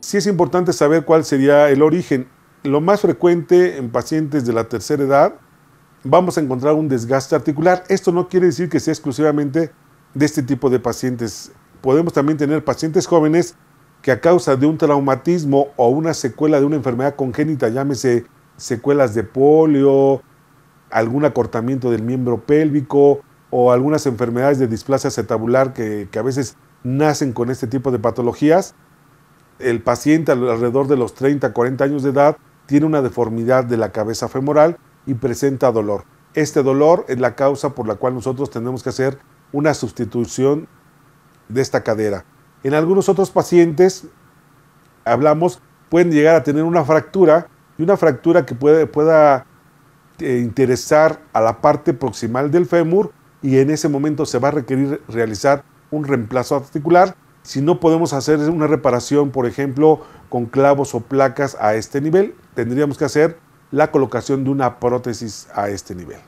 Si es importante saber cuál sería el origen. Lo más frecuente en pacientes de la tercera edad vamos a encontrar un desgaste articular. Esto no quiere decir que sea exclusivamente de este tipo de pacientes. Podemos también tener pacientes jóvenes que a causa de un traumatismo o una secuela de una enfermedad congénita, llámese secuelas de polio, algún acortamiento del miembro pélvico o algunas enfermedades de displasia acetabular que, a veces nacen con este tipo de patologías, el paciente alrededor de los 30, 40 años de edad tiene una deformidad de la cabeza femoral y presenta dolor. Este dolor es la causa por la cual nosotros tenemos que hacer una sustitución de esta cadera. En algunos otros pacientes, hablamos, pueden llegar a tener una fractura y una fractura que puede, pueda eh, interesar a la parte proximal del fémur y en ese momento se va a requerir realizar un reemplazo articular. Si no podemos hacer una reparación, por ejemplo, con clavos o placas a este nivel, tendríamos que hacer la colocación de una prótesis a este nivel.